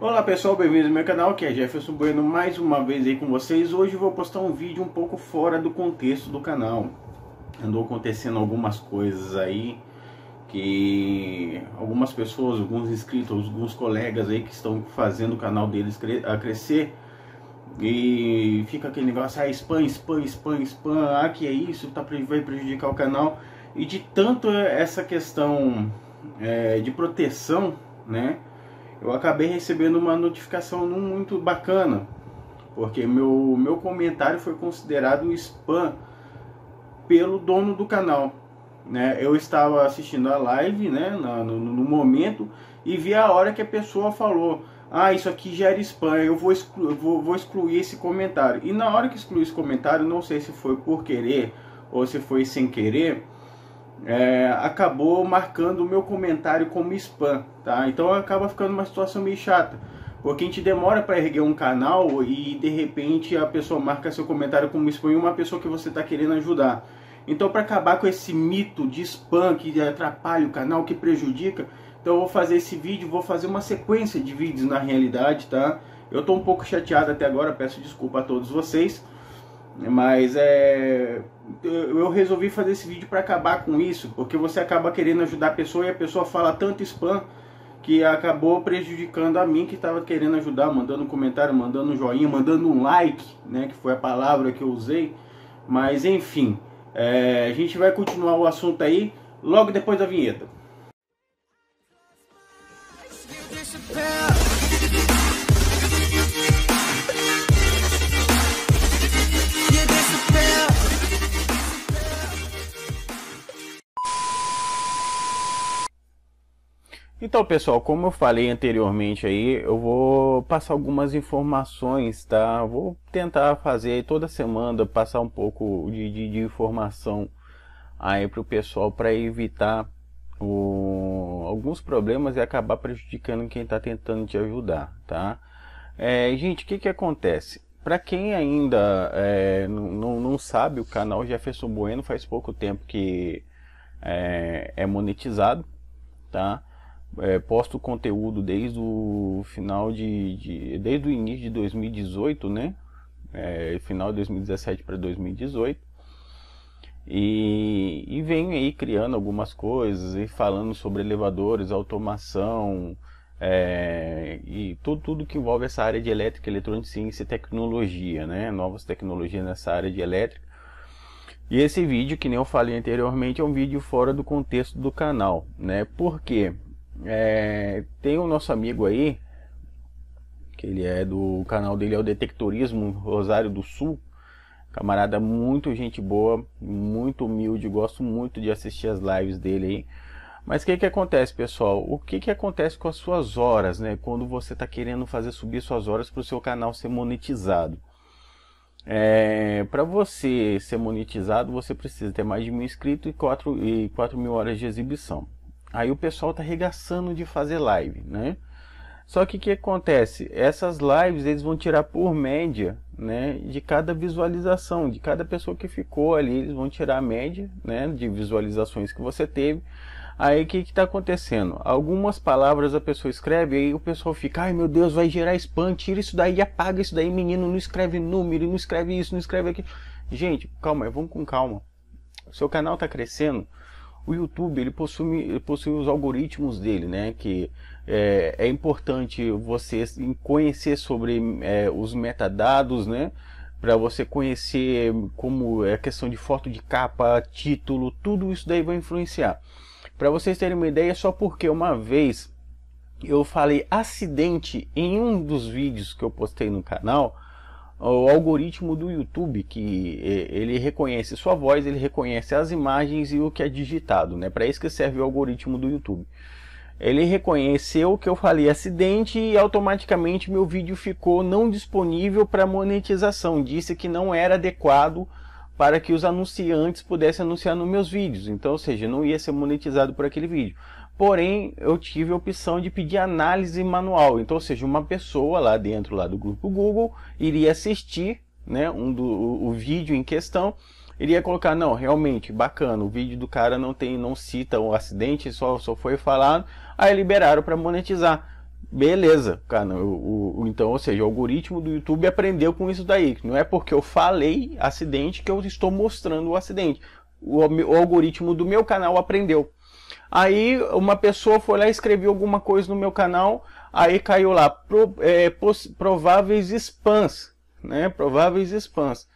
Olá pessoal, bem-vindos ao meu canal, que é Jefferson Bueno, mais uma vez aí com vocês. Hoje eu vou postar um vídeo um pouco fora do contexto do canal. Andou acontecendo algumas coisas aí que algumas pessoas, alguns inscritos, alguns colegas aí que estão fazendo o canal deles cre a crescer e fica aquele negócio, ah, spam, spam, spam, spam, ah, que é isso, tá, vai prejudicar o canal. E de tanto essa questão é, de proteção, né? eu acabei recebendo uma notificação não muito bacana, porque meu, meu comentário foi considerado spam pelo dono do canal. Né? Eu estava assistindo a live né, no, no, no momento e vi a hora que a pessoa falou ah, isso aqui gera spam, eu vou, exclu vou, vou, excluir esse comentário. E na hora que excluí esse comentário, não sei se foi por querer ou se foi sem querer, é, acabou marcando o meu comentário como spam, tá? Então acaba ficando uma situação meio chata. Porque a gente demora para erguer um canal e de repente a pessoa marca seu comentário como spam e uma pessoa que você está querendo ajudar. Então, para acabar com esse mito de spam que atrapalha o canal, que prejudica, então eu vou fazer esse vídeo, vou fazer uma sequência de vídeos na realidade, tá? Eu tô um pouco chateado até agora, peço desculpa a todos vocês. Mas é, eu resolvi fazer esse vídeo para acabar com isso, porque você acaba querendo ajudar a pessoa e a pessoa fala tanto spam que acabou prejudicando a mim que estava querendo ajudar, mandando um comentário, mandando um joinha, mandando um like, né, que foi a palavra que eu usei. Mas enfim, é, a gente vai continuar o assunto aí logo depois da vinheta. Então, pessoal, como eu falei anteriormente aí, eu vou passar algumas informações, tá? Vou tentar fazer toda semana, passar um pouco de, de, de informação aí para o pessoal para evitar o, alguns problemas e acabar prejudicando quem está tentando te ajudar, tá? É, gente, o que, que acontece? Para quem ainda é, não, não sabe, o canal Jefferson Bueno faz pouco tempo que é, é monetizado, tá? é, posto conteúdo desde o final de, de, desde o início de 2018, né? É, final de 2017 para 2018. E, e venho aí criando algumas coisas e falando sobre elevadores, automação é, e tudo, tudo que envolve essa área de elétrica, eletrônica, ciência e tecnologia, né? Novas tecnologias nessa área de elétrica. E esse vídeo, que nem eu falei anteriormente, é um vídeo fora do contexto do canal, né? Por quê? É, tem o nosso amigo aí, que ele é do canal dele é o Detectorismo Rosário do Sul. Camarada muito gente boa, muito humilde, gosto muito de assistir as lives dele aí. Mas o que, que acontece, pessoal? O que, que acontece com as suas horas, né? Quando você está querendo fazer subir suas horas para o seu canal ser monetizado. É, para você ser monetizado, você precisa ter mais de mil inscritos e 4, e 4 mil horas de exibição. Aí o pessoal tá arregaçando de fazer live, né? Só que o que acontece? Essas lives eles vão tirar por média, né, de cada visualização, de cada pessoa que ficou ali, eles vão tirar a média, né, de visualizações que você teve. Aí o que está acontecendo? Algumas palavras a pessoa escreve, aí o pessoal fica, ai meu Deus, vai gerar spam, tira isso daí, apaga isso daí, menino, não escreve número, não escreve isso, não escreve aquilo. Gente, calma, vamos com calma. O seu canal está crescendo, o YouTube ele possui, ele possui os algoritmos dele, né? Que é, é importante você conhecer sobre é, os metadados, né? Para você conhecer como é a questão de foto de capa, título, tudo isso daí vai influenciar. Para vocês terem uma ideia, só porque uma vez eu falei acidente em um dos vídeos que eu postei no canal, o algoritmo do YouTube que ele reconhece sua voz, ele reconhece as imagens e o que é digitado, né? Para isso que serve o algoritmo do YouTube. Ele reconheceu que eu falei acidente e automaticamente meu vídeo ficou não disponível para monetização. Disse que não era adequado para que os anunciantes pudessem anunciar nos meus vídeos. Então, ou seja, não ia ser monetizado por aquele vídeo. Porém, eu tive a opção de pedir análise manual. Então, ou seja, uma pessoa lá dentro lá do grupo Google iria assistir né, um do, o, o vídeo em questão iria colocar, não, realmente, bacana, o vídeo do cara não tem, não cita o acidente, só, só foi falado, aí liberaram para monetizar. Beleza, cara, o, o, então, ou seja, o algoritmo do YouTube aprendeu com isso daí, não é porque eu falei acidente que eu estou mostrando o acidente. O, o algoritmo do meu canal aprendeu. Aí uma pessoa foi lá e escreveu alguma coisa no meu canal, aí caiu lá pro, é, prováveis spams, né? Prováveis spams.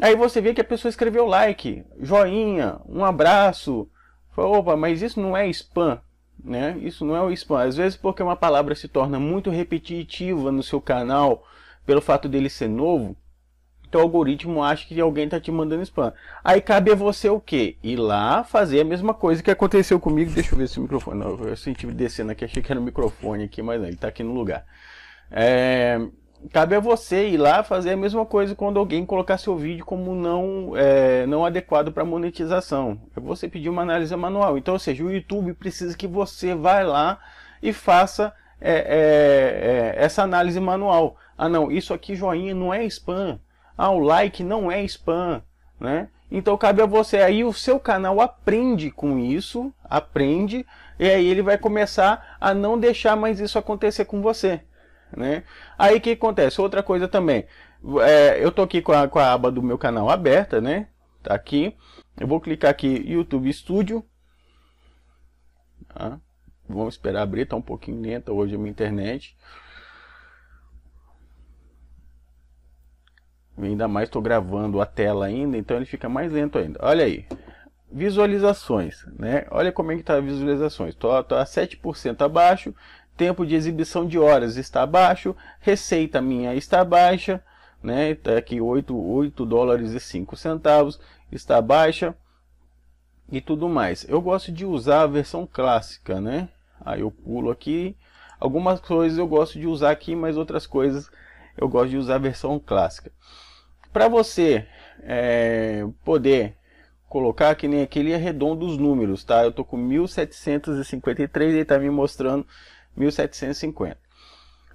Aí você vê que a pessoa escreveu like, joinha, um abraço. Fala, Opa, mas isso não é spam, né? Isso não é o spam. Às vezes porque uma palavra se torna muito repetitiva no seu canal, pelo fato dele ser novo, teu algoritmo acha que alguém tá te mandando spam. Aí cabe a você o quê? Ir lá fazer a mesma coisa que aconteceu comigo. Deixa eu ver se o microfone. Não, eu senti descendo aqui, achei que era o microfone aqui, mas não, ele tá aqui no lugar. É, cabe a você ir lá fazer a mesma coisa quando alguém colocar seu vídeo como não, é, não adequado para monetização. É você pedir uma análise manual. Então, ou seja, o YouTube precisa que você vá lá e faça é, é, é essa análise manual. Ah, não, isso aqui, joinha, não é spam ah, o like não é spam, né? Então cabe a você aí o seu canal aprende com isso, aprende e aí ele vai começar a não deixar mais isso acontecer com você, né? Aí que acontece? Outra coisa também, é, eu tô aqui com a, com a aba do meu canal aberta, né? Tá aqui, eu vou clicar aqui YouTube Studio, ah, Vamos esperar abrir, tá um pouquinho lenta hoje a minha internet. Ainda mais estou gravando a tela ainda, então ele fica mais lento ainda. Olha aí, visualizações, né? Olha como é que está as visualizações. Estou a 7% abaixo, tempo de exibição de horas está abaixo, receita minha está baixa, né? está aqui 8, 8 dólares e 5 centavos, está baixa e tudo mais. Eu gosto de usar a versão clássica, né? Aí eu pulo aqui. Algumas coisas eu gosto de usar aqui, mas outras coisas eu gosto de usar a versão clássica para você é, poder colocar que nem aquele arredondo é dos números, tá? Eu tô com 1753 e ele tá me mostrando 1750.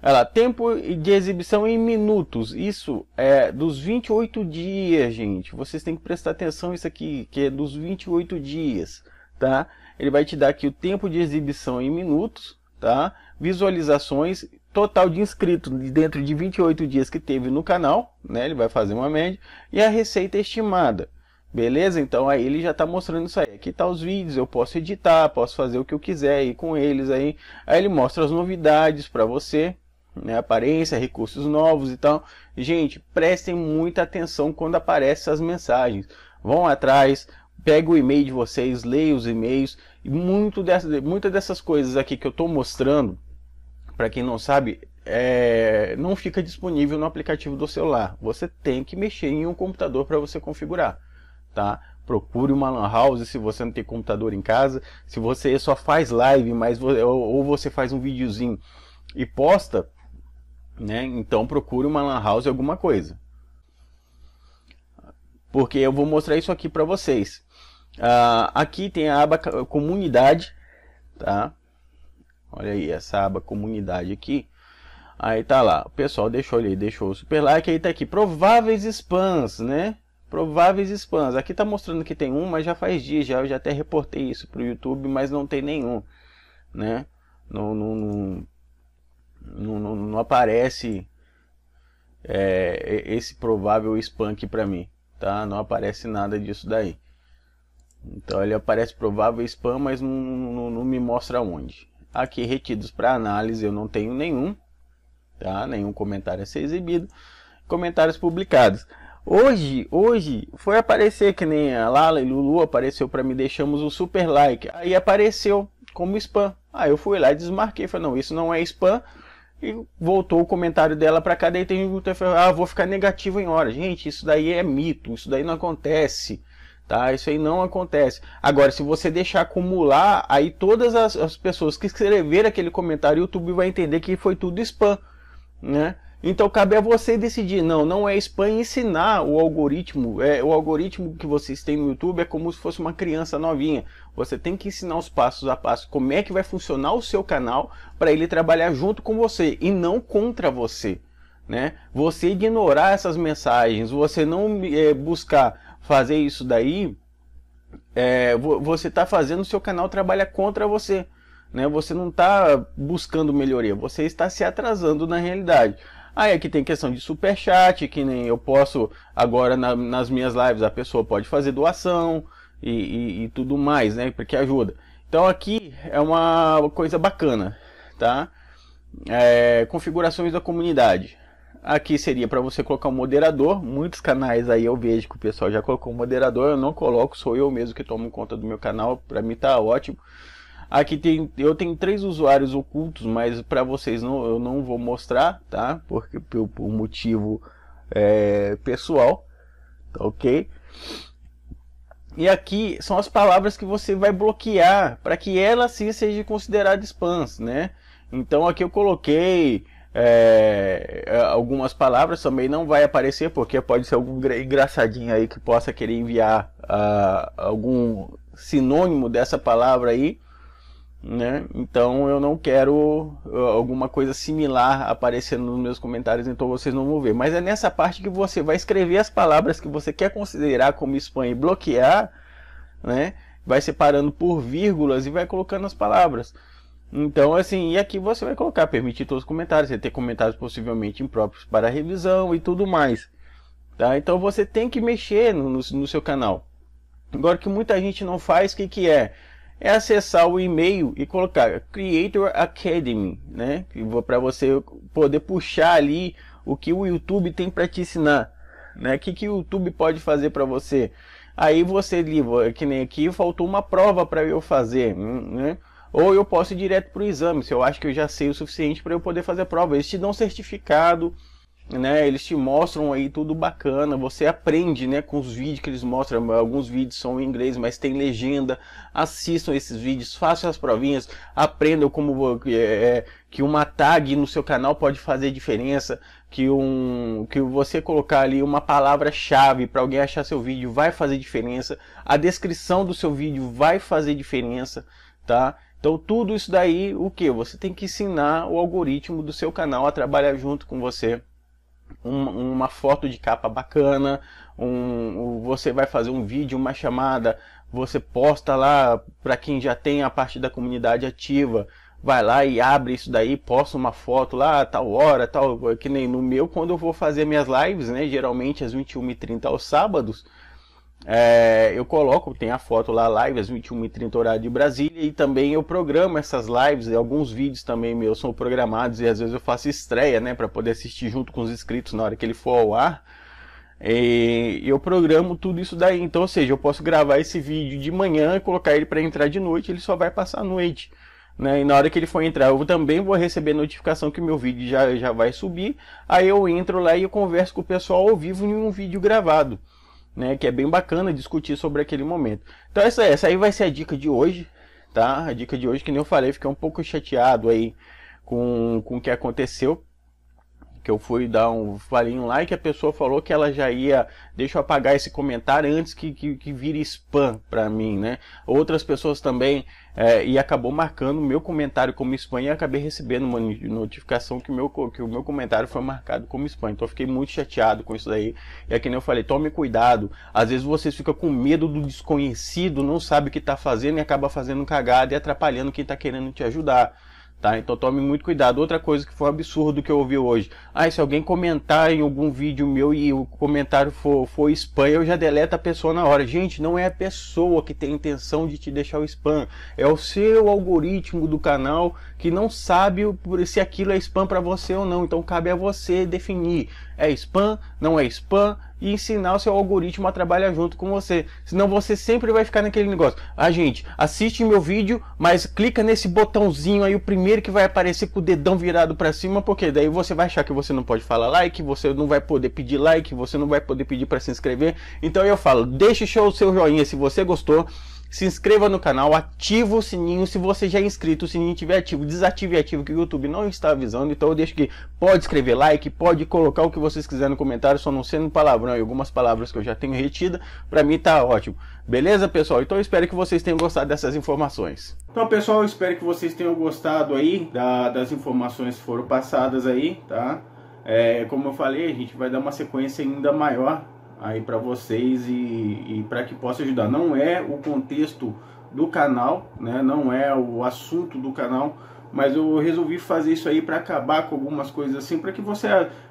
Olha lá, tempo de exibição em minutos, isso é dos 28 dias, gente. Vocês têm que prestar atenção isso aqui, que é dos 28 dias, tá? Ele vai te dar aqui o tempo de exibição em minutos, tá? Visualizações total de inscritos dentro de 28 dias que teve no canal, né? Ele vai fazer uma média e a receita estimada. Beleza? Então aí ele já está mostrando isso aí. Aqui tá os vídeos, eu posso editar, posso fazer o que eu quiser e com eles aí. Aí ele mostra as novidades para você, né? Aparência, recursos novos e tal. Gente, prestem muita atenção quando aparecem essas mensagens. Vão atrás, pega o e-mail de vocês, leia os e-mails. E muito dessa, muitas dessas coisas aqui que eu estou mostrando para quem não sabe, é, não fica disponível no aplicativo do celular. Você tem que mexer em um computador para você configurar, tá? Procure uma lan house se você não tem computador em casa. Se você só faz live, mas ou você faz um videozinho e posta, né? Então procure uma lan house alguma coisa. Porque eu vou mostrar isso aqui para vocês. Uh, aqui tem a aba comunidade, tá? Olha aí, essa aba comunidade aqui. Aí tá lá, o pessoal deixou ali, deixou o super like, aí tá aqui, prováveis spams, né? Prováveis spams. Aqui tá mostrando que tem um, mas já faz dias, já, eu já até reportei isso pro YouTube, mas não tem nenhum, né? Não, não, não, não, não aparece é, esse provável spam aqui pra mim, tá? Não aparece nada disso daí. Então ele aparece provável spam, mas não, não, não me mostra onde. Aqui retidos para análise eu não tenho nenhum, tá? Nenhum comentário a ser exibido. Comentários publicados. Hoje, hoje foi aparecer que nem a Lala e Lulu apareceu para me deixamos o um super like. Aí apareceu como spam. Aí eu fui lá e desmarquei, falei, não, isso não é spam. E voltou o comentário dela para cá, daí tem ah, vou ficar negativo em hora. Gente, isso daí é mito, isso daí não acontece. Tá? Isso aí não acontece. Agora, se você deixar acumular, aí todas as, as pessoas que escreveram aquele comentário, o YouTube vai entender que foi tudo spam, né? Então cabe a você decidir, não, não é spam ensinar o algoritmo, é, o algoritmo que vocês têm no YouTube é como se fosse uma criança novinha. Você tem que ensinar os passos a passo, como é que vai funcionar o seu canal para ele trabalhar junto com você e não contra você. Né? Você ignorar essas mensagens, você não é, buscar fazer isso daí, é, você está fazendo o seu canal trabalha contra você. Né? Você não está buscando melhoria, você está se atrasando na realidade. Aí aqui tem questão de superchat, que nem eu posso agora na, nas minhas lives, a pessoa pode fazer doação e, e, e tudo mais, né? Porque ajuda. Então aqui é uma coisa bacana, tá? É, configurações da comunidade. Aqui seria para você colocar um moderador. Muitos canais aí eu vejo que o pessoal já colocou um moderador. Eu não coloco, sou eu mesmo que tomo conta do meu canal. Para mim tá ótimo. Aqui tem, eu tenho três usuários ocultos, mas para vocês não, eu não vou mostrar, tá? Porque por, por motivo é, pessoal, tá ok? E aqui são as palavras que você vai bloquear para que ela sim seja considerada spam, né? Então aqui eu coloquei é, é, algumas palavras também não vai aparecer, porque pode ser algum engraçadinho aí que possa querer enviar uh, algum sinônimo dessa palavra aí, né? Então eu não quero ah, alguma coisa similar aparecendo nos meus comentários, então vocês não vão ver. Mas é nessa parte que você vai escrever as palavras que você quer considerar como spam e bloquear, né? Vai separando por vírgulas e vai colocando as palavras. Então, assim, e aqui você vai colocar permitir todos os comentários, você ter comentários possivelmente impróprios para revisão e tudo mais. Tá? Então você tem que mexer no, no, no seu canal. Agora que muita gente não faz, o que, que é? É acessar o e-mail e colocar Creator Academy, né? Para você poder puxar ali o que o YouTube tem para te ensinar, né? O que, que o YouTube pode fazer para você? Aí você, que nem aqui, faltou uma prova para eu fazer, hum, né? Ou eu posso ir direto para o exame, se eu acho que eu já sei o suficiente para eu poder fazer a prova. Eles te dão certificado, né? Eles te mostram aí tudo bacana, você aprende, né, com os vídeos que eles mostram. Alguns vídeos são em inglês, mas tem legenda. Assistam esses vídeos, façam as provinhas, aprendam como é, é que uma tag no seu canal pode fazer diferença, que um que você colocar ali uma palavra-chave para alguém achar seu vídeo vai fazer diferença. A descrição do seu vídeo vai fazer diferença, tá? Então tudo isso daí, o que? Você tem que ensinar o algoritmo do seu canal a trabalhar junto com você. uma foto de capa bacana, um, você vai fazer um vídeo, uma chamada, você posta lá para quem já tem a parte da comunidade ativa, vai lá e abre isso daí, posta uma foto lá, tal hora, tal, que nem no meu, quando eu vou fazer minhas lives, né, geralmente às 21h30 aos sábados, é, eu coloco, tem a foto lá, live às 21h30 horário de Brasília, e também eu programo essas lives, e alguns vídeos também meus são programados, e às vezes eu faço estreia, né, para poder assistir junto com os inscritos na hora que ele for ao ar. E eu programo tudo isso daí, então, ou seja, eu posso gravar esse vídeo de manhã e colocar ele para entrar de noite, ele só vai passar a noite. Né? E na hora que ele for entrar, eu também vou receber notificação que meu vídeo já, já vai subir. Aí eu entro lá e eu converso com o pessoal ao vivo em um vídeo gravado né? Que é bem bacana discutir sobre aquele momento. Então essa, essa aí vai ser a dica de hoje, tá? A dica de hoje que nem eu falei, fiquei um pouco chateado aí com, com o que aconteceu que eu fui dar um valinho lá e que a pessoa falou que ela já ia, deixa eu apagar esse comentário antes que, que, que vire spam para mim, né? Outras pessoas também, é, e acabou marcando o meu comentário como spam e acabei recebendo uma notificação que o meu, que o meu comentário foi marcado como spam. Então eu fiquei muito chateado com isso daí. E é que nem eu falei, tome cuidado. Às vezes vocês ficam com medo do desconhecido, não sabe o que está fazendo e acaba fazendo cagada e atrapalhando quem está querendo te ajudar. Tá? Então tome muito cuidado. Outra coisa que foi um absurdo que eu ouvi hoje. Ah, se alguém comentar em algum vídeo meu e o comentário for, for spam, eu já deleto a pessoa na hora. Gente, não é a pessoa que tem intenção de te deixar o spam. É o seu algoritmo do canal que não sabe se aquilo é spam para você ou não. Então cabe a você definir. É spam? Não é spam? e ensinar o seu algoritmo a trabalhar junto com você. Senão você sempre vai ficar naquele negócio. Ah, gente, assiste meu vídeo, mas clica nesse botãozinho aí, o primeiro que vai aparecer com o dedão virado para cima, porque daí você vai achar que você não pode falar like, você não vai poder pedir like, você não vai poder pedir para se inscrever. Então eu falo, deixa o seu joinha se você gostou se inscreva no canal, ativa o sininho. Se você já é inscrito, o sininho estiver ativo, desative ativo que o YouTube não está avisando. Então eu deixo que pode escrever like, pode colocar o que vocês quiserem no comentário, só não sendo palavrão e algumas palavras que eu já tenho retida. Para mim tá ótimo. Beleza, pessoal? Então eu espero que vocês tenham gostado dessas informações. Então, pessoal, eu espero que vocês tenham gostado aí da, das informações que foram passadas aí, tá? É, como eu falei, a gente vai dar uma sequência ainda maior aí para vocês e, e para que possa ajudar. Não é o contexto do canal, né? Não é o assunto do canal, mas eu resolvi fazer isso aí para acabar com algumas coisas assim, para que você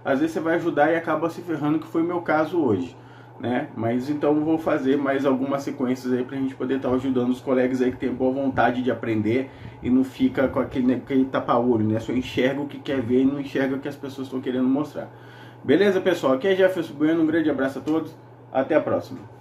às vezes você vai ajudar e acaba se ferrando, que foi meu caso hoje, né? Mas então vou fazer mais algumas sequências aí para a gente poder estar tá ajudando os colegas aí que tem boa vontade de aprender e não fica com aquele, aquele tapa-olho, né? Só enxerga o que quer ver e não enxerga o que as pessoas estão querendo mostrar. Beleza, pessoal? Aqui é Jefferson Bueno. Um grande abraço a todos. Até a próxima.